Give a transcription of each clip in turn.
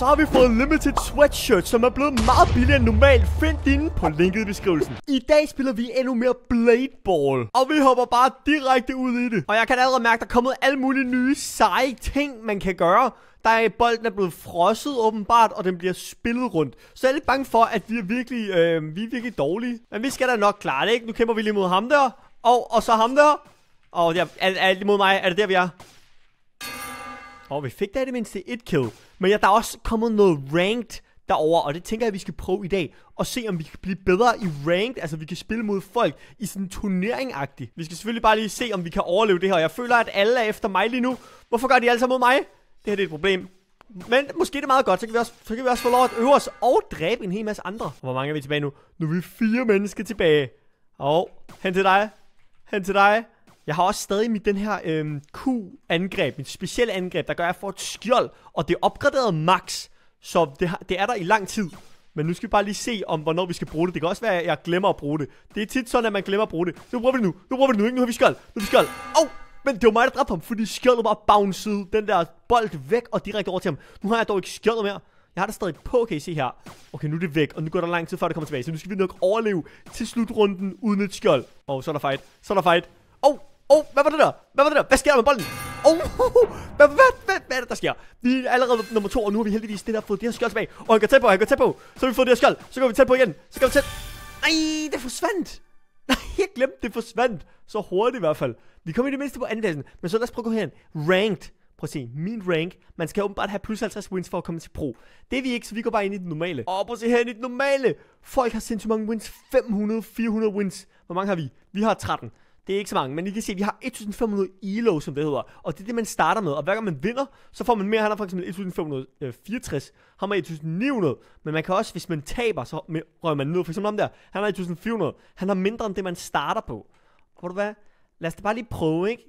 så har vi fået Limited Sweatshirt, som er blevet meget billigere end normalt. Find din på linket i beskrivelsen. I dag spiller vi endnu mere Blade Ball, og vi hopper bare direkte ud i det. Og jeg kan allerede mærke, at der er kommet alle mulige nye seje ting, man kan gøre. Der er, bolden er blevet frosset åbenbart, og den bliver spillet rundt. Så jeg er lidt bange for, at vi er virkelig, øh, vi er virkelig dårlige. Men vi skal da nok klare det, ikke? Nu kæmper vi lige mod ham der, og, og så ham der. Og der, er, er, det mod mig? Er det der, vi er? Og vi fik da i det mindste et kill. Men ja, der er også kommet noget ranked derover, og det tænker jeg, at vi skal prøve i dag, og se om vi kan blive bedre i ranked, altså vi kan spille mod folk i sådan turnering -agtig. Vi skal selvfølgelig bare lige se, om vi kan overleve det her, jeg føler, at alle er efter mig lige nu. Hvorfor gør de alle sammen mod mig? Det her det er et problem. Men måske det er meget godt, så kan, vi også, så kan vi også få lov at øve os og dræbe en hel masse andre. Hvor mange er vi tilbage nu? Nu er vi fire mennesker tilbage. Og hen til dig. Hen til dig. Jeg har også stadig mit den her øh, Q-angreb, mit specielle angreb, der gør, at jeg får et skjold, og det er opgraderet max, så det, har, det er der i lang tid. Men nu skal vi bare lige se, om hvornår vi skal bruge det. Det kan også være, at jeg glemmer at bruge det. Det er tit sådan, at man glemmer at bruge det. Nu bruger vi det nu. Nu bruger vi det nu. Ikke? Nu har vi skjold. Nu har vi skjold. Oh! Men det var mig, der dræbte ham, fordi skjoldet bare bouncede den der bold væk og direkte over til ham. Nu har jeg dog ikke skjoldet mere. Jeg har det stadig på, kan I se her. Okay, nu er det væk, og nu går der lang tid, før det kommer tilbage. Så nu skal vi nok overleve til slutrunden uden et skjold. Og oh, så er der fight. Så er der fight. Åh, oh, Oh, hvad var det der? Hvad var det der? Hvad sker der med bolden? Oh, hvad, hvad, hvad, hvad er det, der sker? Vi er allerede nummer to, og nu har vi heldigvis det der fået det her skjold tilbage. Og han går tæt på, han går tæt på. Så har vi fået det her skjold. Så går vi tæt på igen. Så går vi tæt. Ej, det forsvandt. Nej, jeg glemte, det forsvandt. Så hurtigt i hvert fald. Vi kommer i det mindste på pladsen. Men så lad os prøve at gå herhen. Ranked. Prøv at se, min rank. Man skal åbenbart have plus 50 wins for at komme til pro. Det er vi ikke, så vi går bare ind i det normale. Og prøv at se her ind i det normale. Folk har sindssygt mange wins. 500, 400 wins. Hvor mange har vi? Vi har 13. Det er ikke så mange, men I kan se, at vi har 1500 ELO, som det hedder. Og det er det, man starter med. Og hver gang man vinder, så får man mere. Han har for eksempel 1564, øh, han har 1900. Men man kan også, hvis man taber, så rører man ned. For eksempel ham der, han har 1400. Han har mindre end det, man starter på. Og du hvad? Lad os da bare lige prøve, ikke?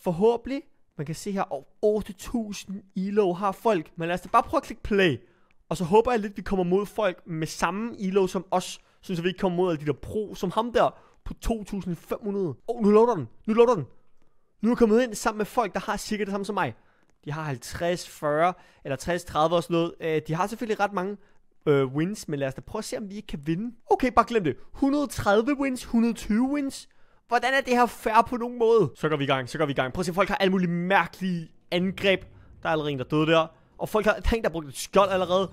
Forhåbentlig, man kan se her, over 8000 ELO har folk. Men lad os da bare prøve at klikke play. Og så håber jeg lidt, at vi kommer mod folk med samme ELO som os. Synes, at vi ikke kommer mod alle de der pro, som ham der på 2.500. Oh, nu loader den. Nu loader den. Nu er jeg kommet ind sammen med folk, der har cirka det samme som mig. De har 50, 40 eller 60, 30 og sådan noget. Øh, de har selvfølgelig ret mange øh, wins, men lad os da prøve at se, om vi ikke kan vinde. Okay, bare glem det. 130 wins, 120 wins. Hvordan er det her fair på nogen måde? Så går vi i gang, så går vi i gang. Prøv at se, folk har alle mulige mærkelige angreb. Der er allerede en, der døde der. Og folk har, der er en, der har brugt et skjold allerede.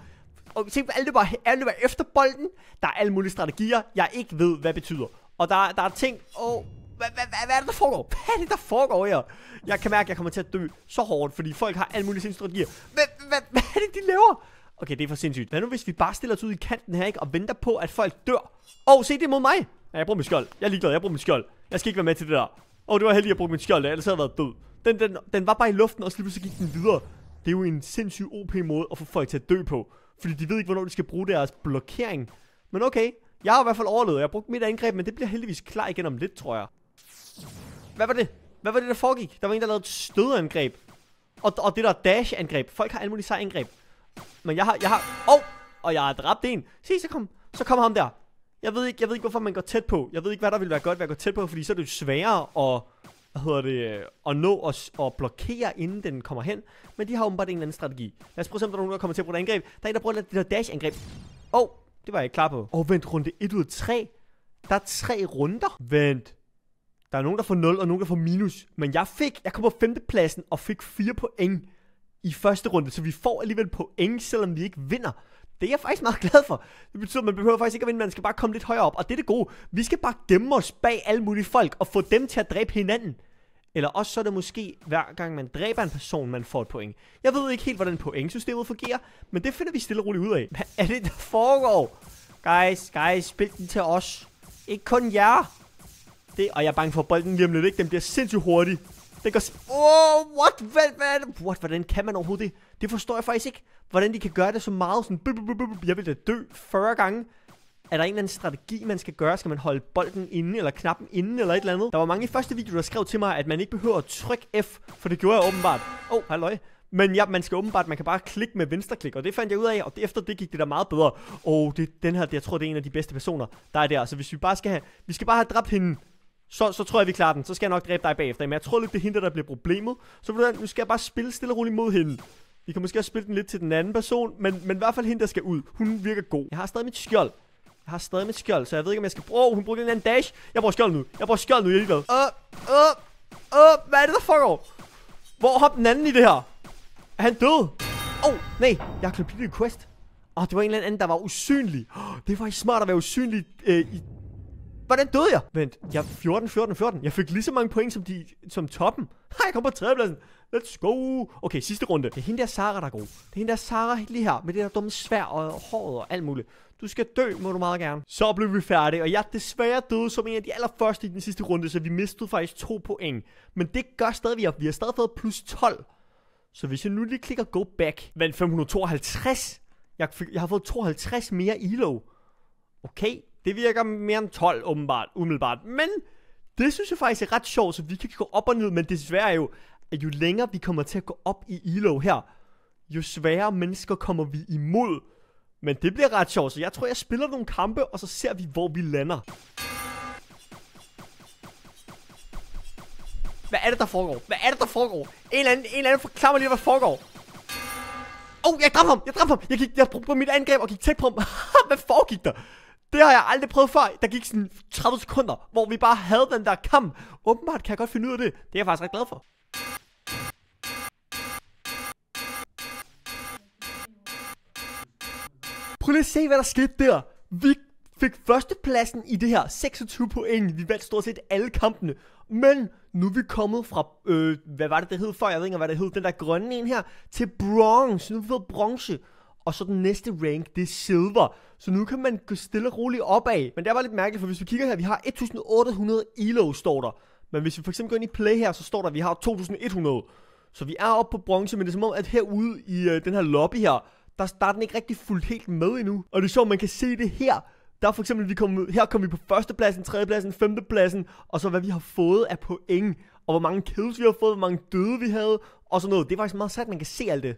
Og se, alle løber, alle løber efter bolden. Der er alle mulige strategier, jeg ikke ved, hvad betyder. Og der, der er ting... Åh, oh, hvad, hvad, hvad, hvad er det, der foregår? Hvad er det, der foregår her? Jeg kan mærke, at jeg kommer til at dø så hårdt, fordi folk har alle mulige sindssyge strategier. Hvad, hvad, hvad er det, de laver? Okay, det er for sindssygt. Hvad nu, hvis vi bare stiller os ud i kanten her, ikke? Og venter på, at folk dør. Åh, oh, se, det er mod mig. Ja, jeg bruger min skjold. Jeg er ligeglad, jeg bruger min skjold. Jeg skal ikke være med til det der. Åh, oh, det var heldigt, at jeg brugte min skjold, ellers havde jeg været død. Den, den, den var bare i luften, og så lige gik den videre. Det er jo en sindssyg OP-måde at få folk til at dø på. Fordi de ved ikke, hvornår de skal bruge deres blokering. Men okay, jeg har i hvert fald overlevet. Jeg har brugt mit angreb, men det bliver heldigvis klar igen om lidt, tror jeg. Hvad var det? Hvad var det, der foregik? Der var en, der lavede et stødangreb. Og, og det der dash-angreb. Folk har alle mulige angreb. Men jeg har... Jeg har... Åh! Oh! Og jeg har dræbt en. Se, så kom... Så kom ham der. Jeg ved, ikke, jeg ved ikke, hvorfor man går tæt på. Jeg ved ikke, hvad der ville være godt ved at gå tæt på, fordi så er det jo sværere at, hvad hedder det, at nå at, at blokere, inden den kommer hen. Men de har åbenbart en eller anden strategi. Lad os prøve at se, om der er nogen, der kommer til at bruge et angreb. Der er en, der bruger det der dash-angreb. Åh, oh, det var jeg ikke klar på. Og vent, runde 1 ud af 3. Der er tre runder. Vent. Der er nogen, der får 0, og nogen, der får minus. Men jeg fik, jeg kom på femtepladsen og fik 4 point i første runde. Så vi får alligevel point, selvom vi ikke vinder. Det er jeg faktisk meget glad for. Det betyder, at man behøver faktisk ikke at vinde, man skal bare komme lidt højere op. Og det er det gode. Vi skal bare gemme os bag alle mulige folk og få dem til at dræbe hinanden. Eller også så er det måske, hver gang man dræber en person, man får et point. Jeg ved ikke helt, hvordan pointsystemet fungerer, men det finder vi stille og roligt ud af. Hvad er det, der foregår? Guys, guys, spil den til os. Ikke kun jer. Det, og jeg er bange for, at bolden lige om lidt, ikke? Den bliver sindssygt hurtig. Den går... Oh, what? Hvad, hvad, what? Hvordan kan man overhovedet det? Det forstår jeg faktisk ikke. Hvordan de kan gøre det så meget sådan... Jeg vil da dø 40 gange er der en eller anden strategi, man skal gøre? Skal man holde bolden inde, eller knappen inde, eller et eller andet? Der var mange i første video, der skrev til mig, at man ikke behøver at trykke F, for det gjorde jeg åbenbart. Åh, oh, halløj. Men ja, man skal åbenbart, man kan bare klikke med venstreklik, og det fandt jeg ud af, og efter det gik det da meget bedre. Åh, oh, det, den her, det, jeg tror, det er en af de bedste personer, der er der. Så hvis vi bare skal have, vi skal bare have dræbt hende, så, så tror jeg, vi klarer den. Så skal jeg nok dræbe dig bagefter. Men jeg tror lidt, det er hende, der bliver problemet. Så ved du, nu skal jeg bare spille stille og roligt mod hende. Vi kan måske også spille den lidt til den anden person, men, men i hvert fald hende, der skal ud. Hun virker god. Jeg har stadig mit skjold har stadig mit skjold, så jeg ved ikke, om jeg skal bruge... Hun bruger en anden dash. Jeg bruger skjold nu. Jeg bruger skjold nu, jeg er ligeglad. Op, op, op. Hvad er det, der foregår? Hvor hop den anden i det her? Er han død? Åh, oh, nej. Jeg har completed quest. Åh, oh, det var en eller anden, der var usynlig. Oh, det var ikke smart at være usynlig øh, i Hvordan døde jeg? Vent, jeg 14, 14, 14. Jeg fik lige så mange point som, de, som toppen. Hej, jeg kom på tredjepladsen. Let's go. Okay, sidste runde. Det er hende der Sara, der er god. Det er hende der Sara lige her, med det der dumme svær og håret og alt muligt. Du skal dø, må du meget gerne. Så blev vi færdige, og jeg desværre døde som en af de allerførste i den sidste runde, så vi mistede faktisk to point. Men det gør stadig, at vi har stadig fået plus 12. Så hvis jeg nu lige klikker go back, vandt 552. Jeg, fik, jeg har fået 52 mere elo. Okay, det virker mere end 12, åbenbart, umiddelbart. Men det synes jeg faktisk er ret sjovt, så vi kan gå op og ned, men desværre jo, at jo længere vi kommer til at gå op i ILO her, jo sværere mennesker kommer vi imod. Men det bliver ret sjovt, så jeg tror, jeg spiller nogle kampe, og så ser vi, hvor vi lander. Hvad er det, der foregår? Hvad er det, der foregår? En eller anden, en eller anden forklar mig lige, hvad der foregår. Oh, jeg dræbte ham! Jeg dræbte ham! Jeg, gik, jeg brugte mit angreb og gik tæt på ham. hvad foregik der? Det har jeg aldrig prøvet før. Der gik sådan 30 sekunder, hvor vi bare havde den der kamp. Åbenbart kan jeg godt finde ud af det. Det er jeg faktisk ret glad for. Prøv lige at se, hvad der skete der. Vi fik førstepladsen i det her 26 point. Vi vandt stort set alle kampene. Men nu er vi kommet fra, øh, hvad var det, det hed før? Jeg ved ikke, hvad det hed. Den der grønne en her, til bronze. Nu er vi fået bronze og så den næste rank, det er silver. Så nu kan man gå stille og roligt opad. Men det er bare lidt mærkeligt, for hvis vi kigger her, vi har 1800 elo, står der. Men hvis vi for eksempel går ind i play her, så står der, at vi har 2100. Så vi er oppe på bronze, men det er som om, at herude i øh, den her lobby her, der, der er den ikke rigtig fuldt helt med endnu. Og det er sjovt, man kan se det her. Der er for eksempel, vi kom, her kom vi på førstepladsen, tredjepladsen, femtepladsen, og så hvad vi har fået af point, og hvor mange kills vi har fået, hvor mange døde vi havde, og sådan noget. Det er faktisk meget sat, man kan se alt det.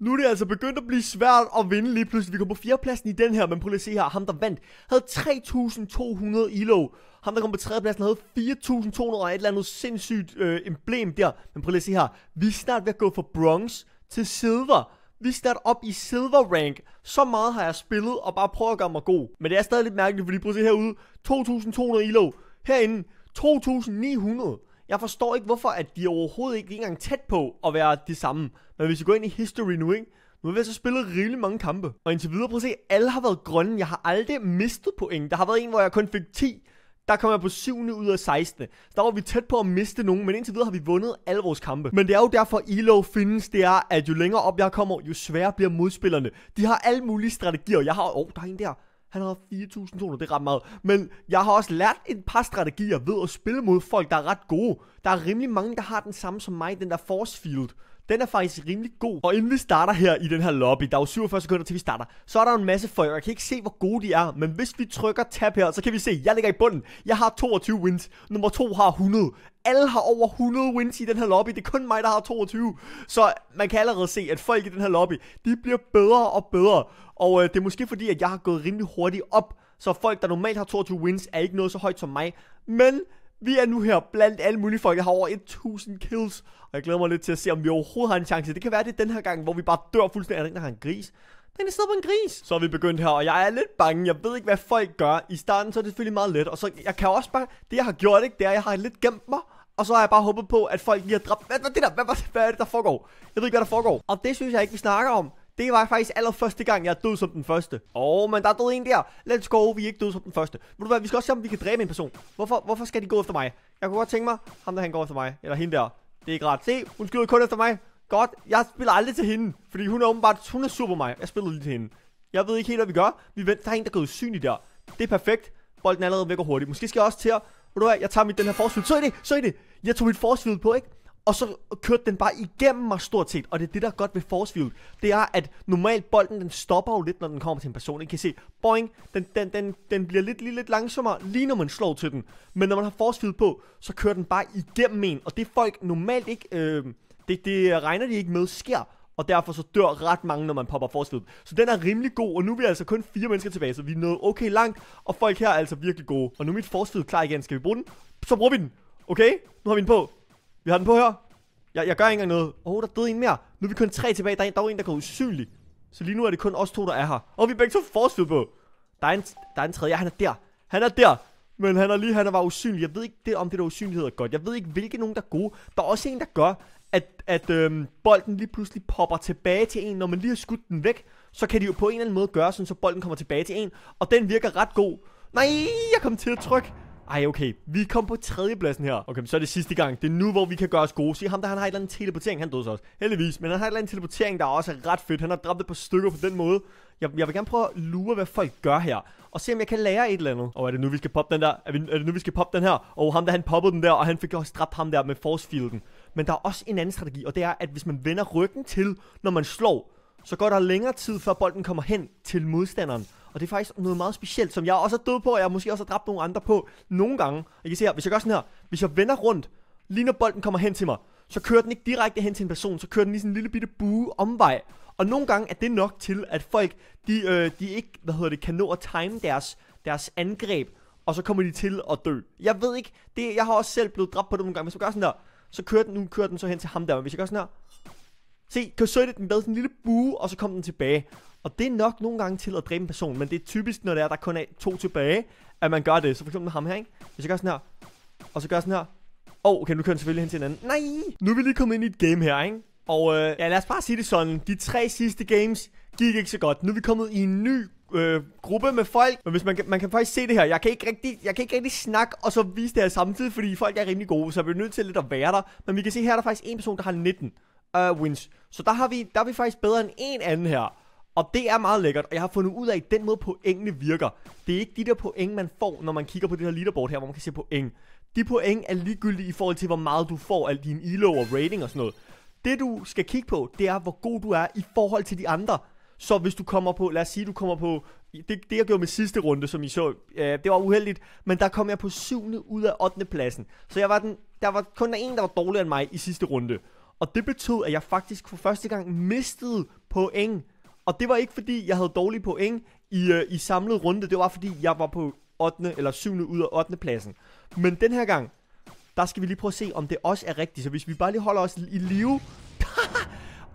Nu er det altså begyndt at blive svært at vinde lige pludselig. Vi kom på fjerdepladsen i den her, men prøv lige at se her. Ham, der vandt, havde 3200 ilo. Ham, der kom på tredjepladsen, havde 4200 og et eller andet sindssygt øh, emblem der. Men prøv lige at se her. Vi er snart ved at gå fra bronze til silver. Vi er op i silver rank. Så meget har jeg spillet og bare prøvet at gøre mig god. Men det er stadig lidt mærkeligt, fordi prøv at se herude. 2200 ilo. Herinde. 2900. Jeg forstår ikke, hvorfor at de er overhovedet ikke engang tæt på at være de samme. Men hvis vi går ind i history nu, ikke? Nu har vi altså spillet rigtig mange kampe. Og indtil videre, prøv at se, alle har været grønne. Jeg har aldrig mistet point. Der har været en, hvor jeg kun fik 10. Der kom jeg på 7. ud af 16. Så der var vi tæt på at miste nogen, men indtil videre har vi vundet alle vores kampe. Men det er jo derfor ELO findes, det er, at jo længere op jeg kommer, jo sværere bliver modspillerne. De har alle mulige strategier. Jeg har... Åh, oh, der er en der. Han har 4.200, det er ret meget. Men jeg har også lært et par strategier ved at spille mod folk, der er ret gode. Der er rimelig mange, der har den samme som mig, den der force field. Den er faktisk rimelig god. Og inden vi starter her i den her lobby, der er jo 47 sekunder til vi starter, så er der en masse folk, jeg kan ikke se, hvor gode de er. Men hvis vi trykker tab her, så kan vi se, jeg ligger i bunden. Jeg har 22 wins. Nummer 2 har 100. Alle har over 100 wins i den her lobby. Det er kun mig, der har 22. Så man kan allerede se, at folk i den her lobby, de bliver bedre og bedre. Og øh, det er måske fordi, at jeg har gået rimelig hurtigt op. Så folk, der normalt har 22 wins, er ikke noget så højt som mig. Men vi er nu her blandt alle mulige folk, jeg har over 1000 kills. Og jeg glæder mig lidt til at se, om vi overhovedet har en chance. Det kan være, det er den her gang, hvor vi bare dør fuldstændig. Er der har en gris? Den er på en gris. Så er vi begyndt her, og jeg er lidt bange. Jeg ved ikke, hvad folk gør. I starten så er det selvfølgelig meget let. Og så jeg kan også bare... Det, jeg har gjort, ikke, det er, at jeg har lidt gemt mig. Og så har jeg bare håbet på, at folk lige har dræbt... Hvad, hvad, det der? Hvad, hvad, hvad er det, der foregår? Jeg ved ikke, hvad der foregår. Og det synes jeg ikke, vi snakker om. Det var faktisk allerførste gang, jeg døde død som den første. Åh, oh, men der er død en der. Let's go, vi er ikke døde som den første. Ved du hvad, vi skal også se, om vi kan dræbe en person. Hvorfor, hvorfor skal de gå efter mig? Jeg kunne godt tænke mig, ham der han går efter mig. Eller hende der. Det er ikke ret. Se, hun skyder kun efter mig. Godt, jeg spiller aldrig til hende. Fordi hun er åbenbart, hun er super mig. Jeg spiller lige til hende. Jeg ved ikke helt, hvad vi gør. Vi venter, der er en, der går gået der. Det er perfekt. Bolden er allerede væk og hurtigt. Måske skal jeg også til at... Ved du hvad, jeg tager mit den her forsvild. Så i det, så i det. Jeg tog mit forsvild på, ikke? og så kørte den bare igennem mig stort set, og det er det, der er godt ved force field. Det er, at normalt bolden, den stopper jo lidt, når den kommer til en person. I kan se, boing, den, den, den, den bliver lidt, lige lidt langsommere, lige når man slår til den. Men når man har force field på, så kører den bare igennem en, og det folk normalt ikke, øh, det, det regner de ikke med sker. Og derfor så dør ret mange, når man popper force field. Så den er rimelig god, og nu er vi altså kun fire mennesker tilbage, så vi er nået okay langt, og folk her er altså virkelig gode. Og nu er mit force field klar igen, skal vi bruge den? Så bruger vi den, okay? Nu har vi den på. Vi har den på her. Jeg, jeg gør ikke engang noget. Åh, oh, der døde en mere. Nu er vi kun tre tilbage. Der er, en, der er en, der går usynlig. Så lige nu er det kun os to, der er her. Og oh, vi er begge to forsvid på. Der er, en, der er en tredje. Ja, han er der. Han er der. Men han er lige, han er bare usynlig. Jeg ved ikke, det, om det der usynlighed er godt. Jeg ved ikke, hvilke nogen, der er gode. Der er også en, der gør, at, at øhm, bolden lige pludselig popper tilbage til en. Når man lige har skudt den væk, så kan de jo på en eller anden måde gøre sådan, så bolden kommer tilbage til en. Og den virker ret god. Nej, jeg kom til at trykke. Ej, okay. Vi kom på tredjepladsen her. Okay, men så er det sidste gang. Det er nu, hvor vi kan gøre os gode. Se ham der, han har et eller andet teleportering. Han døde så også. Heldigvis. Men han har et eller andet teleportering, der også er ret fedt. Han har dræbt et par stykker på den måde. Jeg, jeg vil gerne prøve at lure, hvad folk gør her. Og se, om jeg kan lære et eller andet. Og er det nu, vi skal poppe den der? Er, vi, er det nu, vi skal poppe den her? Og ham der, han poppede den der, og han fik også dræbt ham der med force fielden. Men der er også en anden strategi, og det er, at hvis man vender ryggen til, når man slår, så går der længere tid, før bolden kommer hen til modstanderen. Og det er faktisk noget meget specielt, som jeg også er død på, og jeg måske også har dræbt nogle andre på nogle gange. I kan se her, hvis jeg gør sådan her, hvis jeg vender rundt, lige når bolden kommer hen til mig, så kører den ikke direkte hen til en person, så kører den lige sådan en lille bitte bue omvej. Og nogle gange er det nok til, at folk, de, øh, de ikke, hvad hedder det, kan nå at time deres, deres angreb, og så kommer de til at dø. Jeg ved ikke, det, jeg har også selv blevet dræbt på det nogle gange, hvis jeg gør sådan der, så kører den, nu kører den så hen til ham der, men hvis jeg gør sådan her, se, kan du den med sådan en lille bue, og så kommer den tilbage. Og det er nok nogle gange til at dræbe en person, men det er typisk, når der er, der kun er to tilbage, at man gør det. Så for eksempel med ham her, ikke? Hvis jeg gør sådan her, og så gør jeg sådan her. Åh, oh, okay, nu kører den selvfølgelig hen til hinanden. Nej! Nu er vi lige kommet ind i et game her, ikke? Og øh, ja, lad os bare sige det sådan. De tre sidste games gik ikke så godt. Nu er vi kommet i en ny øh, gruppe med folk. Men hvis man, man kan faktisk se det her. Jeg kan, ikke rigtig, jeg kan ikke rigtig snakke og så vise det her samtidig, fordi folk er rimelig gode. Så vi er nødt til lidt at være der. Men vi kan se her, er der faktisk en person, der har 19 øh, wins. Så der har vi, der er vi faktisk bedre end en anden her. Og det er meget lækkert, og jeg har fundet ud af, at den måde pointene virker. Det er ikke de der point, man får, når man kigger på det her leaderboard her, hvor man kan se point. De point er ligegyldige i forhold til, hvor meget du får af din elo og rating og sådan noget. Det du skal kigge på, det er, hvor god du er i forhold til de andre. Så hvis du kommer på, lad os sige, du kommer på, det, det jeg gjorde med sidste runde, som I så, øh, det var uheldigt, men der kom jeg på 7. ud af 8. pladsen. Så jeg var den, der var kun en, der var dårligere end mig i sidste runde. Og det betød, at jeg faktisk for første gang mistede point og det var ikke fordi, jeg havde dårlige point i, øh, i samlet runde. Det var fordi, jeg var på 8. eller 7. ud af 8. pladsen. Men den her gang, der skal vi lige prøve at se, om det også er rigtigt. Så hvis vi bare lige holder os i live...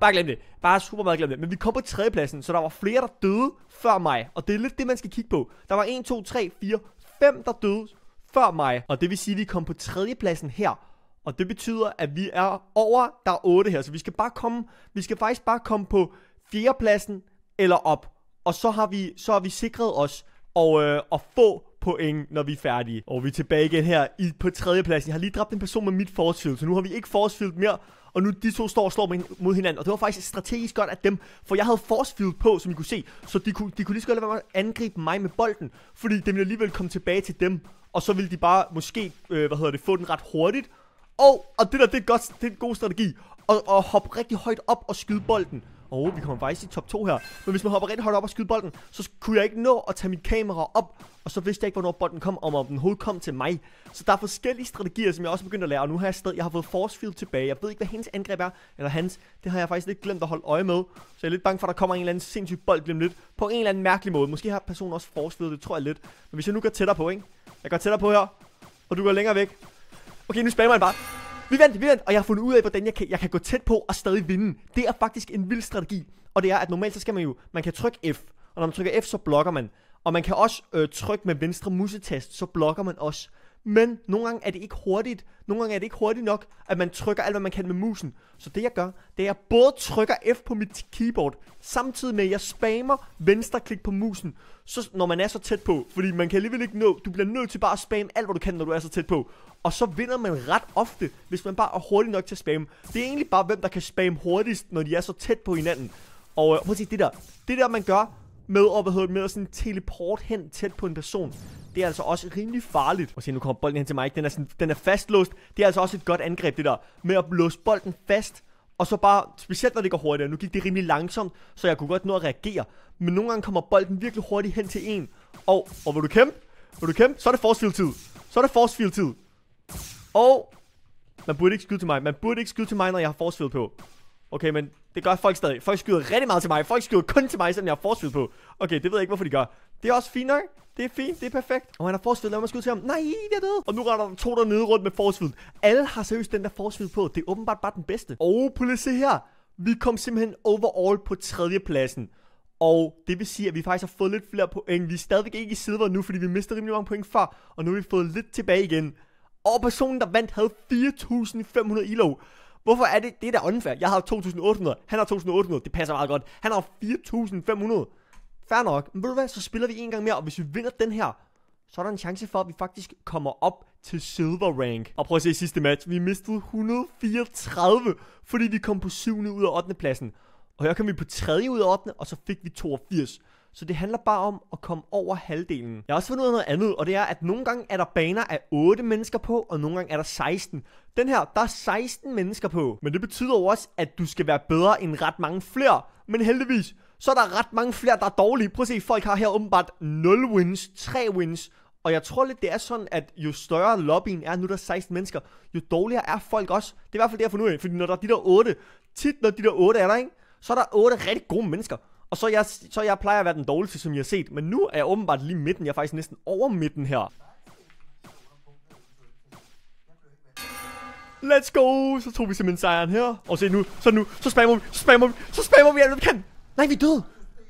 bare glem det. Bare super meget glem det. Men vi kom på 3. pladsen, så der var flere, der døde før mig. Og det er lidt det, man skal kigge på. Der var 1, 2, 3, 4, 5, der døde før mig. Og det vil sige, at vi kom på 3. pladsen her. Og det betyder, at vi er over, der 8 her. Så vi skal bare komme, vi skal faktisk bare komme på fjerdepladsen eller op. Og så har vi, så har vi sikret os og, øh, at få point, når vi er færdige. Og vi er tilbage igen her i, på tredjepladsen. Jeg har lige dræbt en person med mit forsvild, så nu har vi ikke force mere. Og nu de to står og slår mod hinanden. Og det var faktisk strategisk godt af dem, for jeg havde forsvild på, som I kunne se. Så de kunne, de kunne lige så godt lade være med at angribe mig med bolden, fordi det ville alligevel komme tilbage til dem. Og så ville de bare måske, øh, hvad hedder det, få den ret hurtigt. Og, og det der, det er, godt, det er en god strategi. Og, og hoppe rigtig højt op og skyde bolden. Og oh, vi kommer faktisk i top 2 her. Men hvis man hopper rigtig højt op og skyder bolden, så kunne jeg ikke nå at tage mit kamera op. Og så vidste jeg ikke, hvornår bolden kom, og om den hoved kom til mig. Så der er forskellige strategier, som jeg også begyndte at lære. Og nu har jeg stadig, jeg har fået force field tilbage. Jeg ved ikke, hvad hendes angreb er, eller hans. Det har jeg faktisk lidt glemt at holde øje med. Så jeg er lidt bange for, at der kommer en eller anden sindssyg bold lige lidt. På en eller anden mærkelig måde. Måske har personen også force field, det tror jeg lidt. Men hvis jeg nu går tættere på, ikke? Jeg går tættere på her, og du går længere væk. Okay, nu spammer han bare vi vandt, vi vandt, og jeg har fundet ud af, hvordan jeg kan, jeg kan gå tæt på og stadig vinde. Det er faktisk en vild strategi, og det er, at normalt så skal man jo, man kan trykke F, og når man trykker F, så blokker man. Og man kan også øh, trykke med venstre musetast, så blokker man også men nogle gange er det ikke hurtigt. Nogle gange er det ikke hurtigt nok, at man trykker alt, hvad man kan med musen. Så det jeg gør, det er, at jeg både trykker F på mit keyboard, samtidig med, at jeg spammer venstre klik på musen, så, når man er så tæt på. Fordi man kan alligevel ikke nå, du bliver nødt til bare at spamme alt, hvad du kan, når du er så tæt på. Og så vinder man ret ofte, hvis man bare er hurtig nok til at spamme. Det er egentlig bare, hvem der kan spamme hurtigst, når de er så tæt på hinanden. Og øh, prøv at se, det der, det der man gør, med, og, hvad hedder, med at sådan teleport hen tæt på en person. Det er altså også rimelig farligt. Og se, nu kommer bolden hen til Mike. Den er, sådan, den er fastlåst. Det er altså også et godt angreb, det der. Med at låse bolden fast. Og så bare, specielt når det går hurtigt. Nu gik det rimelig langsomt, så jeg kunne godt nå at reagere. Men nogle gange kommer bolden virkelig hurtigt hen til en. Og, og vil du kæmpe? Vil du kæmpe? Så er det force tid. Så er det force tid. Og man burde ikke skyde til mig. Man burde ikke skyde til mig, når jeg har force på. Okay, men det gør folk stadig. Folk skyder rigtig meget til mig. Folk skyder kun til mig, sådan jeg har forskud på. Okay, det ved jeg ikke, hvorfor de gør. Det er også fint nok. Det er fint, det er perfekt. Og han har forsvidt, lad mig skyde til ham. Nej, er døde. Og nu retter der to dernede rundt med forsvidt. Alle har seriøst den der forsvidt på. Det er åbenbart bare den bedste. Og prøv se her. Vi kom simpelthen overall på pladsen. Og det vil sige, at vi faktisk har fået lidt flere point. Vi er stadigvæk ikke i silver nu, fordi vi mistede rimelig mange point før. Og nu har vi fået lidt tilbage igen. Og personen, der vandt, havde 4.500 ilo. Hvorfor er det, det er da unfair. Jeg har 2.800, han har 2.800, det passer meget godt. Han har 4.500. Fair nok, men ved du hvad, så spiller vi en gang mere, og hvis vi vinder den her, så er der en chance for, at vi faktisk kommer op til silver rank. Og prøv at se sidste match, vi mistede 134, fordi vi kom på 7. ud af 8. pladsen. Og her kom vi på 3. ud af 8. og så fik vi 82. Så det handler bare om at komme over halvdelen. Jeg har også fundet ud af noget andet, og det er, at nogle gange er der baner af 8 mennesker på, og nogle gange er der 16. Den her, der er 16 mennesker på. Men det betyder jo også, at du skal være bedre end ret mange flere. Men heldigvis, så er der ret mange flere, der er dårlige. Prøv at se, folk har her åbenbart 0 wins, 3 wins. Og jeg tror lidt, det er sådan, at jo større lobbyen er, nu der er 16 mennesker, jo dårligere er folk også. Det er i hvert fald det, jeg får nu af, fordi når der er de der 8, tit når de der 8 er der, ikke? så er der 8 rigtig gode mennesker. Og så jeg, så jeg plejer at være den dårligste, som jeg har set, men nu er jeg åbenbart lige midten, jeg er faktisk næsten over midten her. Let's go! Så tog vi simpelthen sejren her. Og se nu, så nu, så spammer vi, så spammer vi, så spammer vi alt, hvad vi kan. Nej, vi er døde.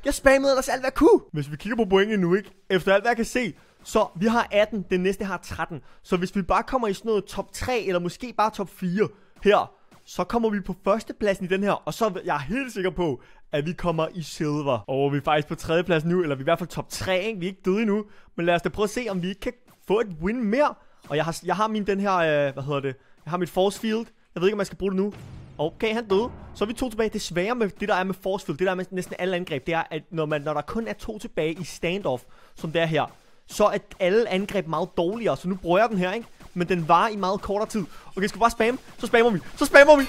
Jeg spammede ellers alt, hvad jeg kunne. Hvis vi kigger på pointene nu, ikke? Efter alt, hvad jeg kan se, så vi har 18, den næste har 13. Så hvis vi bare kommer i sådan noget top 3, eller måske bare top 4 her, så kommer vi på førstepladsen i den her, og så jeg er jeg helt sikker på, at vi kommer i silver. Og vi er faktisk på tredjeplads nu, eller vi er i hvert fald top 3, ikke? Vi er ikke døde endnu. Men lad os da prøve at se, om vi ikke kan få et win mere. Og jeg har, jeg har min den her, øh, hvad hedder det, jeg har mit force field. Jeg ved ikke, om jeg skal bruge det nu. Okay, han døde. Så er vi to tilbage. Det svære med det, der er med force field, det der er med næsten alle angreb, det er, at når, man, når der kun er to tilbage i standoff, som det er her, så er alle angreb meget dårligere. Så nu bruger jeg den her, ikke? Men den var i meget kortere tid. Okay, skal vi bare spamme? Så spammer vi. Så spammer vi.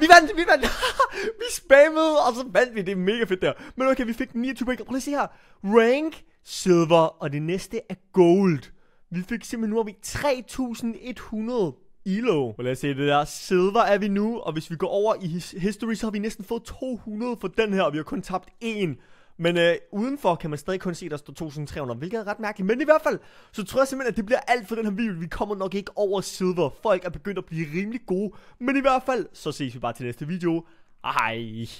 Vi vandt, vi vandt. vi spammede, og så vandt vi. Det er mega fedt der. Men okay, vi fik 29 point. Prøv lige at se her. Rank, silver, og det næste er gold. Vi fik simpelthen nu har vi 3100 ELO. Og lad os se det der. Silver er vi nu, og hvis vi går over i his history, så har vi næsten fået 200 for den her, og vi har kun tabt én. Men øh, udenfor kan man stadig kun se, at der står 2300, hvilket er ret mærkeligt. Men i hvert fald, så tror jeg simpelthen, at det bliver alt for den her video. Vi kommer nok ikke over silver. Folk er begyndt at blive rimelig gode. Men i hvert fald, så ses vi bare til næste video. Hej.